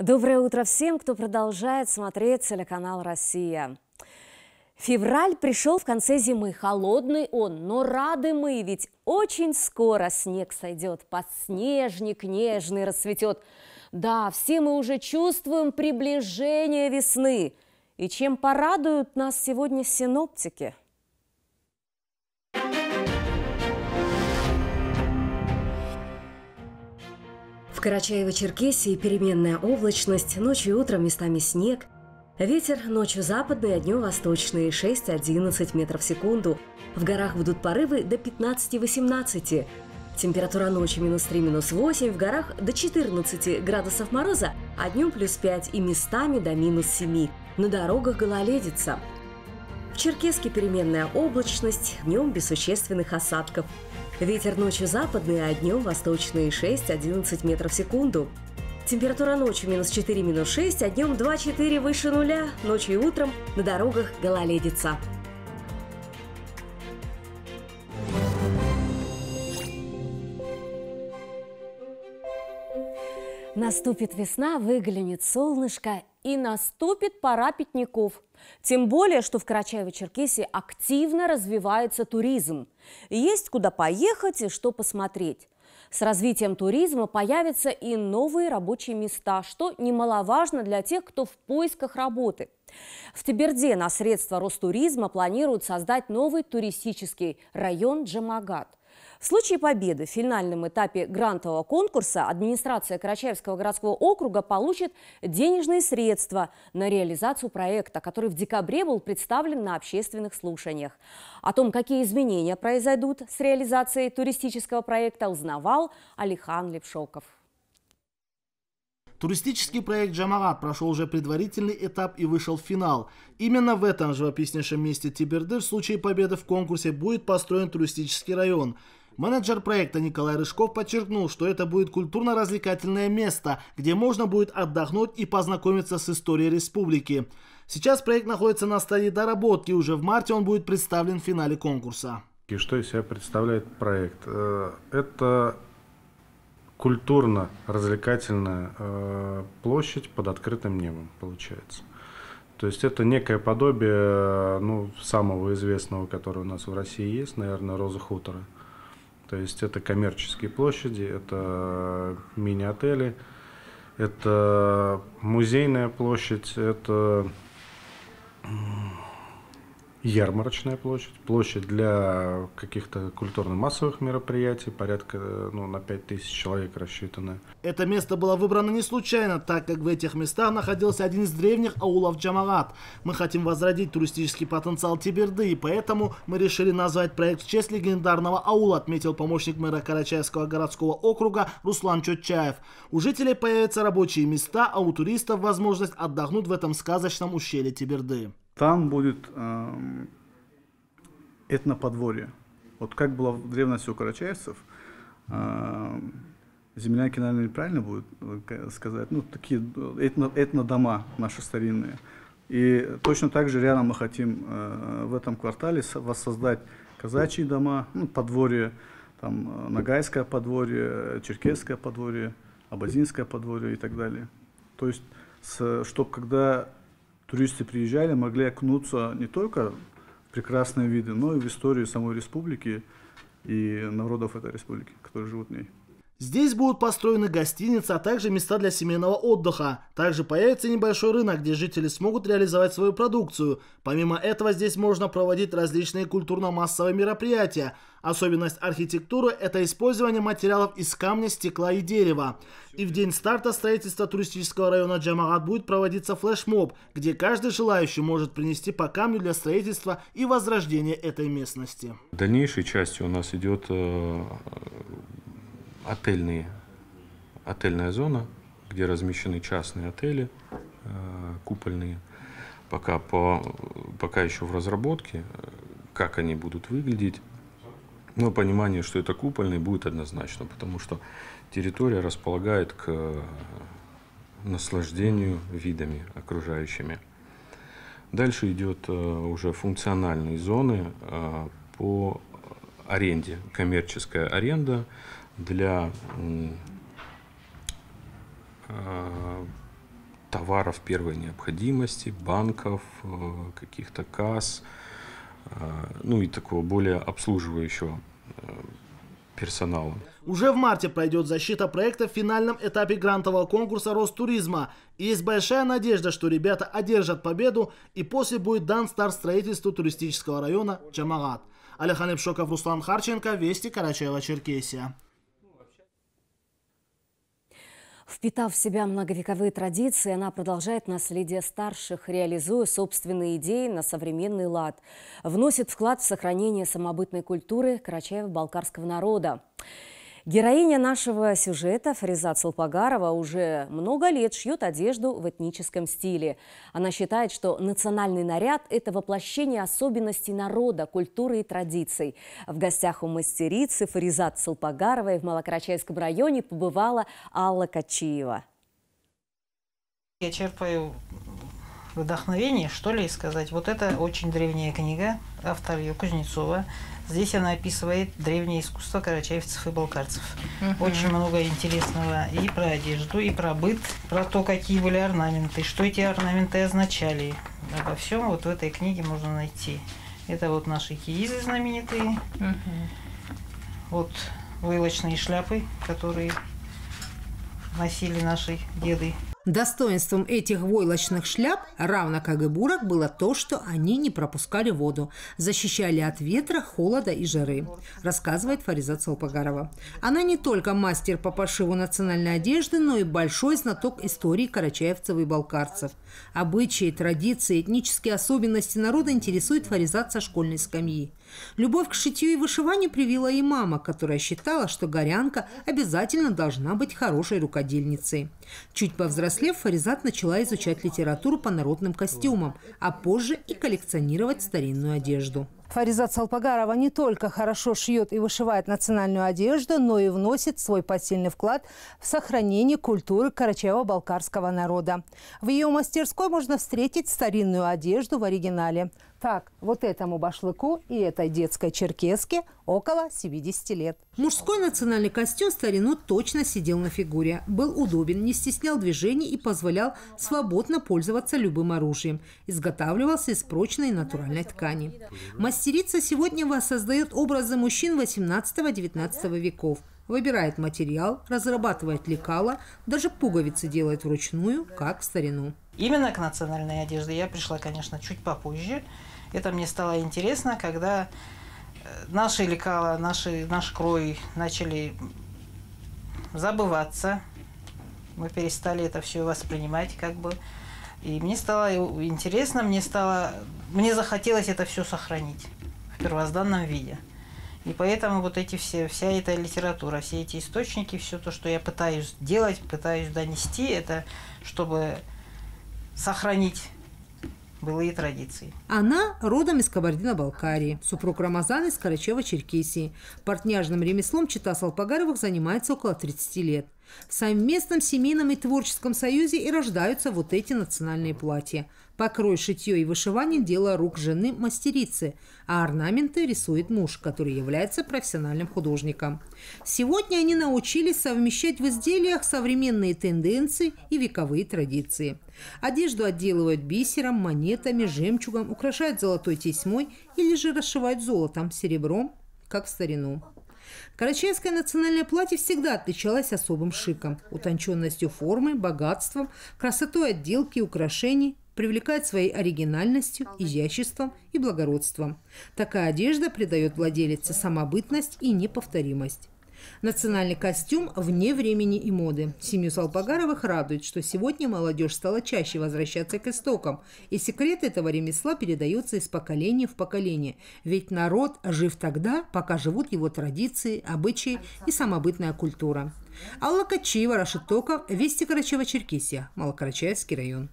Доброе утро всем, кто продолжает смотреть телеканал «Россия». Февраль пришел в конце зимы, холодный он, но рады мы, ведь очень скоро снег сойдет, подснежник нежный расцветет. Да, все мы уже чувствуем приближение весны. И чем порадуют нас сегодня синоптики – В Карачаево-Черкесии переменная облачность, ночью и утром местами снег. Ветер ночью западный, а днем восточный 6-11 метров в секунду. В горах будут порывы до 15-18. Температура ночью минус 3, минус 8, в горах до 14 градусов мороза, а днем плюс 5 и местами до минус 7. На дорогах гололедица. В Черкеске переменная облачность, днем без существенных осадков. Ветер ночью западный, а днем восточный 6-11 метров в секунду. Температура ночью минус 4, минус 6, а днем 2-4 выше нуля. Ночью и утром на дорогах гололедица. Наступит весна, выглянет солнышко, и наступит пора пятников. Тем более, что в Карачаево-Черкесии активно развивается туризм. Есть куда поехать и что посмотреть. С развитием туризма появятся и новые рабочие места, что немаловажно для тех, кто в поисках работы. В Теберде на средства Ростуризма планируют создать новый туристический район Джамагат. В случае победы в финальном этапе грантового конкурса администрация Карачаевского городского округа получит денежные средства на реализацию проекта, который в декабре был представлен на общественных слушаниях. О том, какие изменения произойдут с реализацией туристического проекта, узнавал Алихан Лепшоков. Туристический проект «Джамарат» прошел уже предварительный этап и вышел в финал. Именно в этом живописнейшем месте Тиберды в случае победы в конкурсе будет построен туристический район – Менеджер проекта Николай Рыжков подчеркнул, что это будет культурно-развлекательное место, где можно будет отдохнуть и познакомиться с историей республики. Сейчас проект находится на стадии доработки, уже в марте он будет представлен в финале конкурса. И что из себя представляет проект? Э, это культурно-развлекательная э, площадь под открытым небом, получается. То есть это некое подобие э, ну, самого известного, которое у нас в России есть, наверное, Роза Хутора. То есть это коммерческие площади, это мини-отели, это музейная площадь, это ярмарочная площадь, площадь для каких-то культурно-массовых мероприятий, порядка ну, на 5000 человек рассчитанная. Это место было выбрано не случайно, так как в этих местах находился один из древних аулов Джамалат. Мы хотим возродить туристический потенциал Тиберды, и поэтому мы решили назвать проект в честь легендарного аула, отметил помощник мэра Карачаевского городского округа Руслан Чотчаев. У жителей появятся рабочие места, а у туристов возможность отдохнуть в этом сказочном ущелье Тиберды там будет э, этноподворье. Вот как было в древности у карачаевцев, э, эм, земляки, наверное, неправильно будет э, сказать, ну, такие э, этно, этнодома наши старинные. И точно так же реально мы хотим э, в этом квартале воссоздать казачьи дома, ну, подворье, там, э, Ногайское подворье, Черкесское подворье, Абазинское подворье и так далее. То есть, чтобы когда туристы приезжали, могли окунуться не только в прекрасные виды, но и в историю самой республики и народов этой республики, которые живут в ней. Здесь будут построены гостиницы, а также места для семейного отдыха. Также появится небольшой рынок, где жители смогут реализовать свою продукцию. Помимо этого, здесь можно проводить различные культурно-массовые мероприятия. Особенность архитектуры – это использование материалов из камня, стекла и дерева. И в день старта строительства туристического района Джамагат будет проводиться флешмоб, где каждый желающий может принести по камню для строительства и возрождения этой местности. В Дальнейшей части у нас идет э, отельные, отельная зона, где размещены частные отели э, купольные. Пока, по, пока еще в разработке, э, как они будут выглядеть. Но понимание, что это купольные, будет однозначно, потому что территория располагает к э, наслаждению видами окружающими. Дальше идет уже функциональные зоны по аренде, коммерческая аренда, для э, товаров первой необходимости, банков, э, каких-то касс, э, ну и такого более обслуживающего персонала. Уже в марте пройдет защита проекта в финальном этапе грантового конкурса Ростуризма. И есть большая надежда, что ребята одержат победу и после будет дан старт строительству туристического района Чамагат. Алихан Ипшоков, Руслан Харченко, Вести, Карачаева, Черкесия. Впитав в себя многовековые традиции, она продолжает наследие старших, реализуя собственные идеи на современный лад. Вносит вклад в сохранение самобытной культуры карачаево-балкарского народа. Героиня нашего сюжета Фаризат Салпагарова уже много лет шьет одежду в этническом стиле. Она считает, что национальный наряд – это воплощение особенностей народа, культуры и традиций. В гостях у мастерицы Фаризат Салпагаровой в Малокрачайском районе побывала Алла Качиева. Я черпаю вдохновение, что ли, сказать. Вот это очень древняя книга, автор ее Кузнецова. Здесь она описывает древнее искусство карачаевцев и балкарцев. Угу. Очень много интересного и про одежду, и про быт, про то, какие были орнаменты, что эти орнаменты означали. Обо всем вот в этой книге можно найти. Это вот наши киизы знаменитые. Угу. Вот вылочные шляпы, которые носили наши деды. Достоинством этих войлочных шляп, равно как и бурок, было то, что они не пропускали воду, защищали от ветра, холода и жары, рассказывает Фариза Целпогарова. Она не только мастер по пошиву национальной одежды, но и большой знаток истории карачаевцев и балкарцев. Обычаи, традиции, этнические особенности народа интересуют Фаризат со школьной скамьи. Любовь к шитью и вышиванию привила и мама, которая считала, что горянка обязательно должна быть хорошей рукодельницей. Чуть повзрослев, Фаризат начала изучать литературу по народным костюмам, а позже и коллекционировать старинную одежду. Фаризат Салпагарова не только хорошо шьет и вышивает национальную одежду, но и вносит свой посильный вклад в сохранение культуры карачаево-балкарского народа. В ее мастерской можно встретить старинную одежду в оригинале – так, вот этому башлыку и этой детской черкеске около 70 лет. Мужской национальный костюм старину точно сидел на фигуре. Был удобен, не стеснял движений и позволял свободно пользоваться любым оружием. Изготавливался из прочной натуральной ткани. Мастерица сегодня воссоздает образы мужчин 18-19 веков выбирает материал, разрабатывает лекала, даже пуговицы делает вручную, как в старину. Именно к национальной одежде я пришла, конечно, чуть попозже. Это мне стало интересно, когда э, наши лекала, наши, наш крой начали забываться. Мы перестали это все воспринимать как бы. И мне стало интересно, мне стало, мне захотелось это все сохранить в первозданном виде. И поэтому вот эти все, вся эта литература, все эти источники, все то, что я пытаюсь делать, пытаюсь донести, это чтобы сохранить былые традиции. Она родом из Кабардино-Балкарии, супруг Рамазан из Карачева-Черкесии. Портняжным ремеслом чита Салпагаровых занимается около 30 лет. В совместном семейном и творческом союзе и рождаются вот эти национальные платья. Покрой, шитье и вышивание – дело рук жены-мастерицы, а орнаменты рисует муж, который является профессиональным художником. Сегодня они научились совмещать в изделиях современные тенденции и вековые традиции. Одежду отделывают бисером, монетами, жемчугом, украшают золотой тесьмой или же расшивают золотом, серебром, как в старину. Карачаевское национальное платье всегда отличалось особым шиком, утонченностью формы, богатством, красотой отделки украшений, привлекает своей оригинальностью, изяществом и благородством. Такая одежда придает владелице самобытность и неповторимость. Национальный костюм вне времени и моды. Семью Салпагаровых радует, что сегодня молодежь стала чаще возвращаться к истокам, и секрет этого ремесла передается из поколения в поколение. Ведь народ жив тогда, пока живут его традиции, обычаи и самобытная культура. Алла Качиева, Рашид Токов, Вести Карачева-Черкесия, Малокарачаевский район.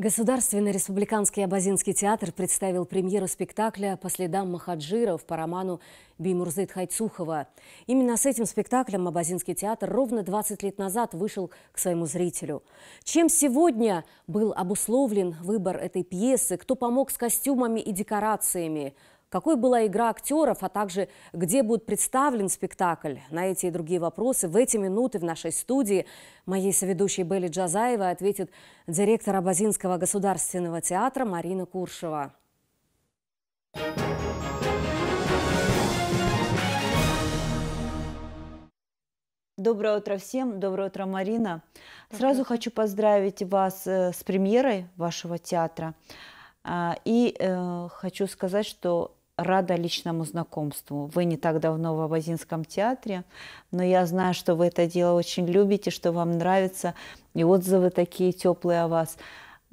Государственный республиканский Абазинский театр представил премьеру спектакля «По следам Махаджиров» по роману Беймурзыт Хайцухова. Именно с этим спектаклем Абазинский театр ровно 20 лет назад вышел к своему зрителю. Чем сегодня был обусловлен выбор этой пьесы, кто помог с костюмами и декорациями – какой была игра актеров, а также где будет представлен спектакль? На эти и другие вопросы в эти минуты в нашей студии моей соведущей Белли Джазаева ответит директор Абазинского государственного театра Марина Куршева. Доброе утро всем, доброе утро, Марина. Доброе. Сразу хочу поздравить вас э, с премьерой вашего театра. А, и э, хочу сказать, что рада личному знакомству. Вы не так давно в Абазинском театре, но я знаю, что вы это дело очень любите, что вам нравится, и отзывы такие теплые о вас.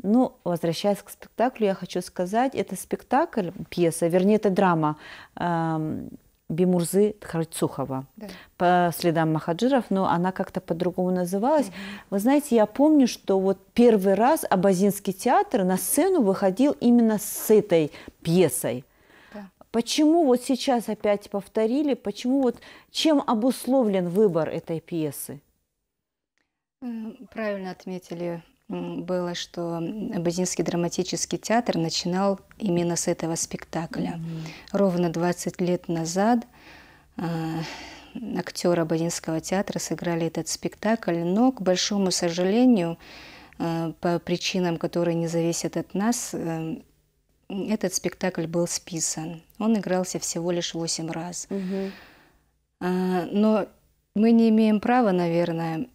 Ну, возвращаясь к спектаклю, я хочу сказать, это спектакль, пьеса, вернее, это драма э, Бимурзы Харцухова да. по следам Махаджиров, но она как-то по-другому называлась. Угу. Вы знаете, я помню, что вот первый раз Абазинский театр на сцену выходил именно с этой пьесой. Почему вот сейчас опять повторили, почему вот, чем обусловлен выбор этой пьесы? Э, правильно отметили было, что Базинский драматический театр начинал именно с этого спектакля. Mm-hmm. Ровно 20 лет назад э, актеры Базинского театра сыграли этот спектакль, но, к большому сожалению, э, по причинам, которые не зависят от нас, э, этот спектакль был списан. Он игрался всего лишь восемь раз. Угу. Но мы не имеем права, наверное,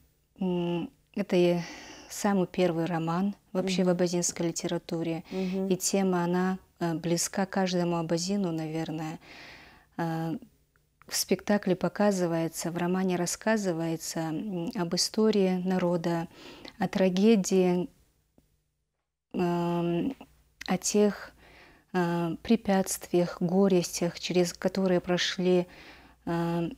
это самый первый роман вообще угу. в абазинской литературе. Угу. И тема, она э, близка каждому абазину, наверное. А, в спектакле показывается, в романе рассказывается об истории народа, о трагедии, о тех Э, препятствиях, горестях, через которые прошли э,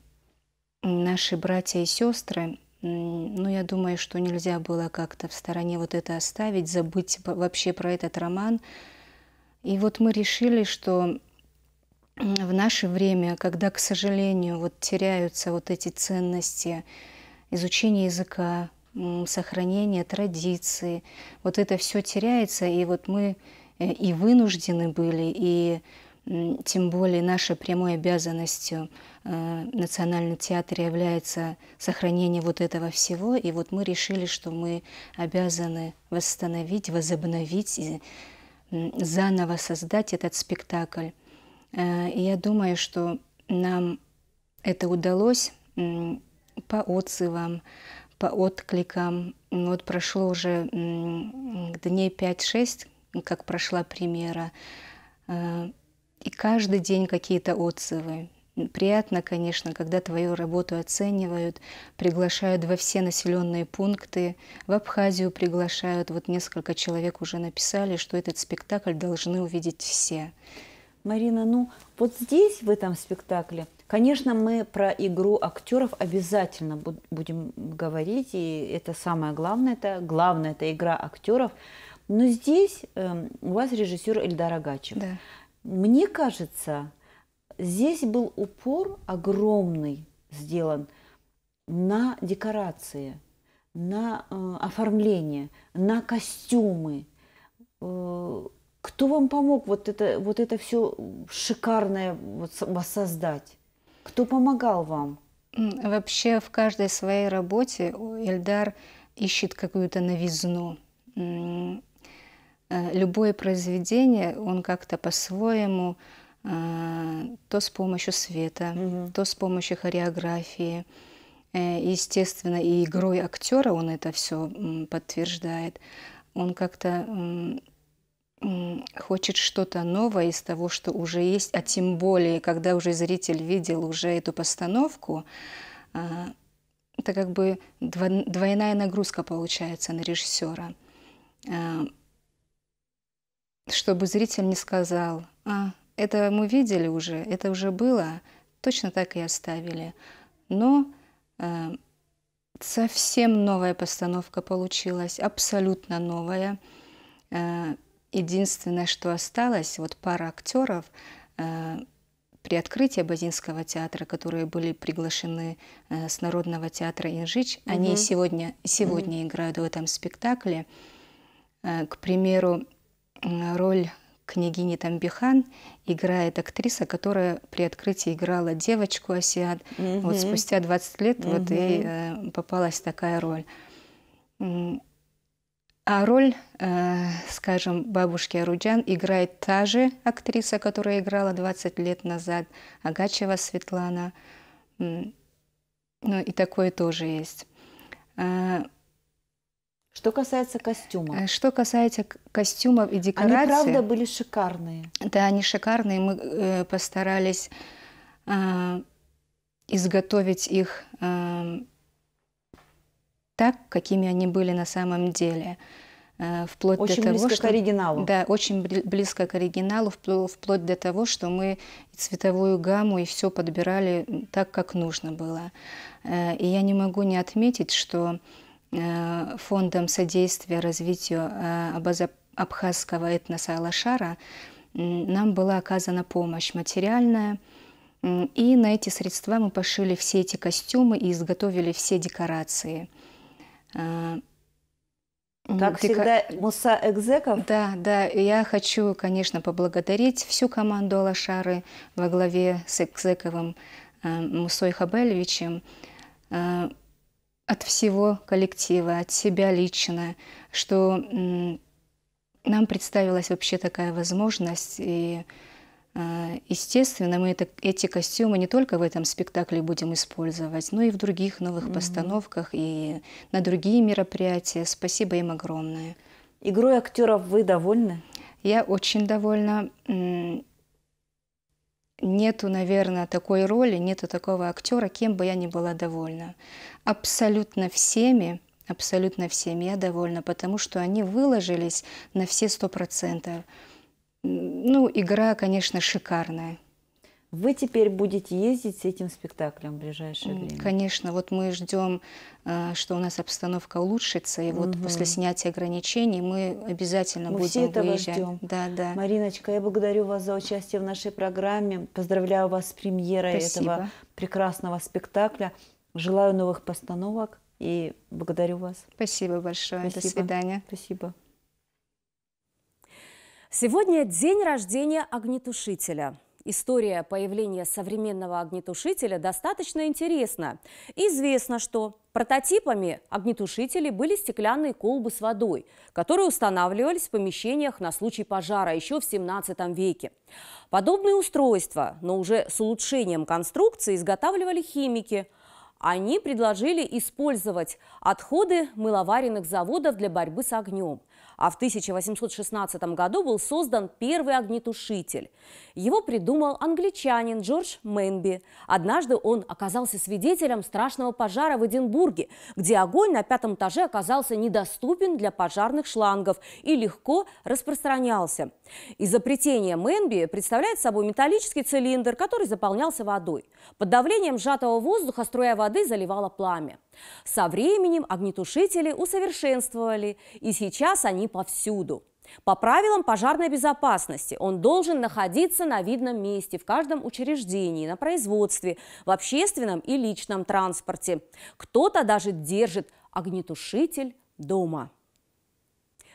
наши братья и сестры, но ну, я думаю, что нельзя было как-то в стороне вот это оставить, забыть вообще про этот роман. И вот мы решили, что в наше время, когда, к сожалению, вот теряются вот эти ценности изучения языка, сохранения традиции, вот это все теряется, и вот мы Э, и вынуждены были, и тем более нашей прямой обязанностью э, Национальный театр является сохранение вот этого всего. И вот мы решили, что мы обязаны восстановить, возобновить, и, заново создать этот спектакль. Э, и я думаю, что нам это удалось э, по отзывам, по откликам. Вот прошло уже э, дней 5-6, как прошла примера. Э, и каждый день какие-то отзывы. Приятно, конечно, когда твою работу оценивают, приглашают во все населенные пункты, в Абхазию приглашают. Вот несколько человек уже написали, что этот спектакль должны увидеть все. Марина, ну вот здесь, в этом спектакле, конечно, мы про игру актеров обязательно будем говорить, и это самое главное, это главное, это игра актеров – но здесь эм, у вас режиссер Эльдар Агачев. Да. Мне кажется, здесь был упор огромный сделан на декорации, на э, оформление, на костюмы. Э, кто вам помог вот это, вот это все шикарное вот воссоздать? Кто помогал вам? Вообще в каждой своей работе Эльдар ищет какую-то новизну. Э, любое произведение, он как-то по-своему, э, то с помощью света, угу. то с помощью хореографии, э, естественно, и игрой актера он это все подтверждает. Он как-то хочет что-то новое из того, что уже есть, а тем более, когда уже зритель видел уже эту постановку, это как бы двойная нагрузка получается на режиссера чтобы зритель не сказал, а, это мы видели уже, это уже было, точно так и оставили. Но э, совсем новая постановка получилась, абсолютно новая. Э, единственное, что осталось, вот пара актеров э, при открытии Базинского театра, которые были приглашены э, с Народного театра Инжич, угу. они сегодня, сегодня угу. играют в этом спектакле. Э, к примеру, роль княгини Тамбихан играет актриса, которая при открытии играла девочку Асиад. Угу. Вот спустя 20 лет угу. вот и э, попалась такая роль. А роль, э, скажем, бабушки Аруджан играет та же актриса, которая играла 20 лет назад, Агачева Светлана. Ну и такое тоже есть. Э, что касается костюмов. Э, что касается костюмов и декораций. Они правда были шикарные. Да, они шикарные. Мы э, постарались э, изготовить их э, так, какими они были на самом деле. Э, вплоть очень до того, близко что, к оригиналу. Да, очень близко к оригиналу, вплоть до того, что мы цветовую гамму и все подбирали так, как нужно было. Э, и я не могу не отметить, что э, Э, фондом содействия развитию э, абхазского этноса Алашара нам была оказана помощь материальная, и на эти средства мы пошили все эти костюмы и изготовили все декорации. Э, как Дек... всегда, Муса Экзеков. Да, да, я хочу, конечно, поблагодарить всю команду Алашары во главе с Экзековым Мусой Хабельевичем от всего коллектива, от себя лично, что нам представилась вообще такая возможность. И, э, естественно, мы это, эти костюмы не только в этом спектакле будем использовать, но и в других новых mm-hmm. постановках и на другие мероприятия. Спасибо им огромное. Игрой актеров вы довольны? Я очень довольна нету, наверное, такой роли, нету такого актера, кем бы я ни была довольна. Абсолютно всеми, абсолютно всеми я довольна, потому что они выложились на все сто процентов. Ну, игра, конечно, шикарная. Вы теперь будете ездить с этим спектаклем в ближайшее время? Конечно, вот мы ждем, э, что у нас обстановка улучшится, и вот угу. после снятия ограничений мы обязательно мы будем все этого выезжать. Ждем. Да, да. Мариночка, я благодарю вас за участие в нашей программе, поздравляю вас с премьерой Спасибо. этого прекрасного спектакля, желаю новых постановок и благодарю вас. Спасибо большое. Спасибо. До свидания. Спасибо. Сегодня день рождения огнетушителя. История появления современного огнетушителя достаточно интересна. Известно, что прототипами огнетушителей были стеклянные колбы с водой, которые устанавливались в помещениях на случай пожара еще в 17 веке. Подобные устройства, но уже с улучшением конструкции, изготавливали химики – они предложили использовать отходы мыловаренных заводов для борьбы с огнем. А в 1816 году был создан первый огнетушитель. Его придумал англичанин Джордж Мэнби. Однажды он оказался свидетелем страшного пожара в Эдинбурге, где огонь на пятом этаже оказался недоступен для пожарных шлангов и легко распространялся. Изобретение Мэнби представляет собой металлический цилиндр, который заполнялся водой. Под давлением сжатого воздуха струя воды заливала пламя. Со временем огнетушители усовершенствовали, и сейчас они они повсюду. По правилам пожарной безопасности он должен находиться на видном месте в каждом учреждении, на производстве, в общественном и личном транспорте. Кто-то даже держит огнетушитель дома.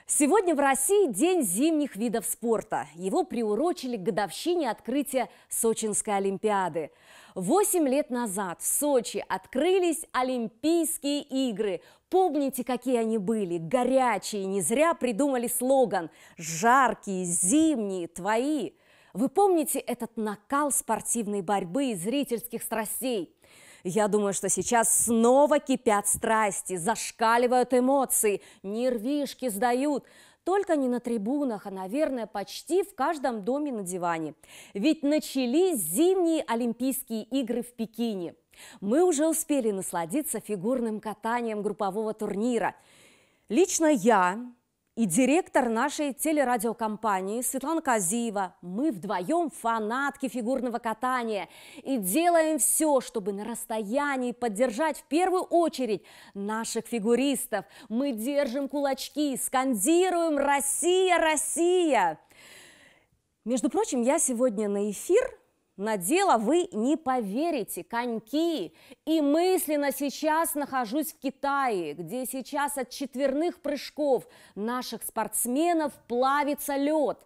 Сегодня в России День зимних видов спорта. Его приурочили к годовщине открытия Сочинской Олимпиады. Восемь лет назад в Сочи открылись Олимпийские игры. Помните, какие они были? Горячие, не зря придумали слоган «Жаркие, зимние, твои». Вы помните этот накал спортивной борьбы и зрительских страстей? Я думаю, что сейчас снова кипят страсти, зашкаливают эмоции, нервишки сдают. Только не на трибунах, а, наверное, почти в каждом доме на диване. Ведь начались зимние Олимпийские игры в Пекине. Мы уже успели насладиться фигурным катанием группового турнира. Лично я и директор нашей телерадиокомпании Светлана Казиева. Мы вдвоем фанатки фигурного катания и делаем все, чтобы на расстоянии поддержать в первую очередь наших фигуристов. Мы держим кулачки, скандируем «Россия, Россия!». Между прочим, я сегодня на эфир на дело вы не поверите, коньки. И мысленно сейчас нахожусь в Китае, где сейчас от четверных прыжков наших спортсменов плавится лед.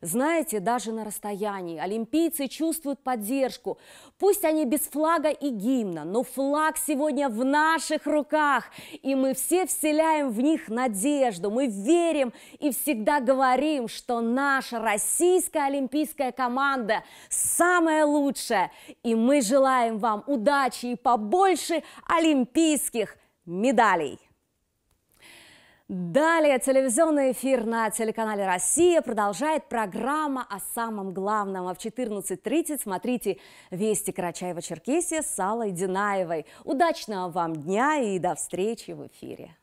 Знаете, даже на расстоянии олимпийцы чувствуют поддержку. Пусть они без флага и гимна, но флаг сегодня в наших руках. И мы все вселяем в них надежду. Мы верим и всегда говорим, что наша российская олимпийская команда самая лучшая. И мы желаем вам удачи и побольше олимпийских медалей. Далее телевизионный эфир на телеканале «Россия» продолжает программа о самом главном. А в 14.30 смотрите «Вести Карачаева-Черкесия» с Аллой Динаевой. Удачного вам дня и до встречи в эфире.